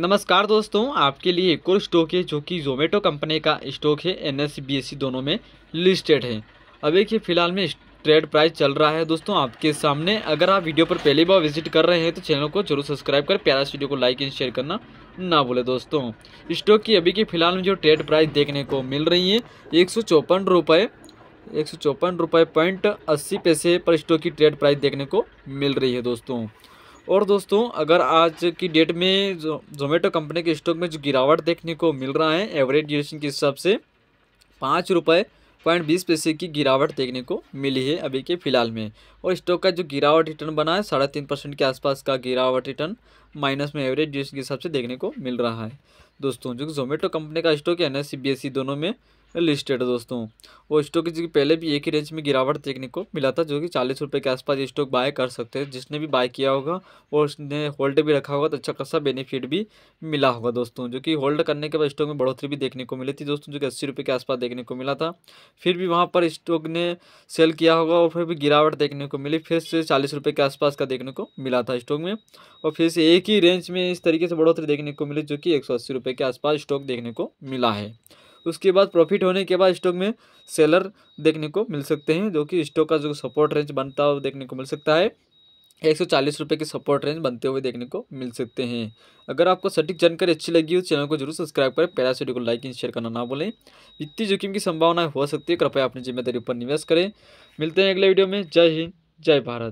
नमस्कार दोस्तों आपके लिए एक और स्टॉक है जो कि जोमेटो कंपनी का स्टॉक है एन एस दोनों में लिस्टेड है अब एक फिलहाल में ट्रेड प्राइस चल रहा है दोस्तों आपके सामने अगर आप वीडियो पर पहली बार विजिट कर रहे हैं तो चैनल को जरूर सब्सक्राइब कर प्यारा इस वीडियो को लाइक एंड शेयर करना ना भूले दोस्तों स्टॉक की अभी के फिलहाल में जो ट्रेड प्राइस देखने को मिल रही है एक सौ चौपन रुपये एक सौ चौपन रुपये पॉइंट अस्सी पैसे पर स्टॉक की ट्रेड प्राइस देखने को मिल रही है दोस्तों और दोस्तों अगर आज की डेट में जो जोमेटो कंपनी के स्टॉक में जो गिरावट देखने को मिल रहा है एवरेज ड्यूरेशन के हिसाब से पाँच रुपये पॉइंट बीस पैसे की गिरावट देखने को मिली है अभी के फिलहाल में और स्टॉक का जो गिरावट रिटर्न बना है साढ़े तीन परसेंट के आसपास का गिरावट रिटर्न माइनस में एवरेज ड्यूरेशन के हिसाब से देखने को मिल रहा है दोस्तों जो जोमेटो कंपनी का स्टॉक है सी e दोनों में लिस्टेड है दोस्तों वो स्टॉक की पहले भी एक ही रेंज में गिरावट देखने को मिला था जो कि चालीस रुपये के आसपास स्टॉक बाय कर सकते हैं जिसने भी बाय किया होगा और उसने होल्ड भी रखा होगा तो अच्छा खासा बेनिफिट भी मिला होगा दोस्तों जो कि होल्ड करने के बाद स्टॉक में बढ़ोतरी भी देखने को मिली थी दोस्तों जो कि अस्सी रुपये के आसपास देखने को मिला था फिर भी वहाँ पर स्टॉक ने सेल किया होगा और फिर भी गिरावट देखने को मिली फिर से चालीस रुपये के आसपास का देखने को मिला था स्टॉक में और फिर से एक ही रेंज में इस तरीके से बढ़ोतरी देखने को मिली जो कि एक सौ अस्सी रुपये के आसपास स्टॉक देखने को मिला है उसके बाद प्रॉफिट होने के बाद स्टॉक में सेलर देखने को मिल सकते हैं जो कि स्टॉक का जो सपोर्ट रेंज बनता है वो देखने को मिल सकता है एक सौ चालीस रुपये की सपोर्ट रेंज बनते हुए देखने को मिल सकते हैं अगर आपको सटीक जानकारी अच्छी लगी हो चैनल को जरूर सब्सक्राइब करें सीडियो को लाइक एंड शेयर करना ना भूलें वित्तीय जोखिम की संभावनाएं हो सकती है कृपया अपनी जिम्मेदारी पर निवेश करें मिलते हैं अगले वीडियो में जय हिंद जय भारत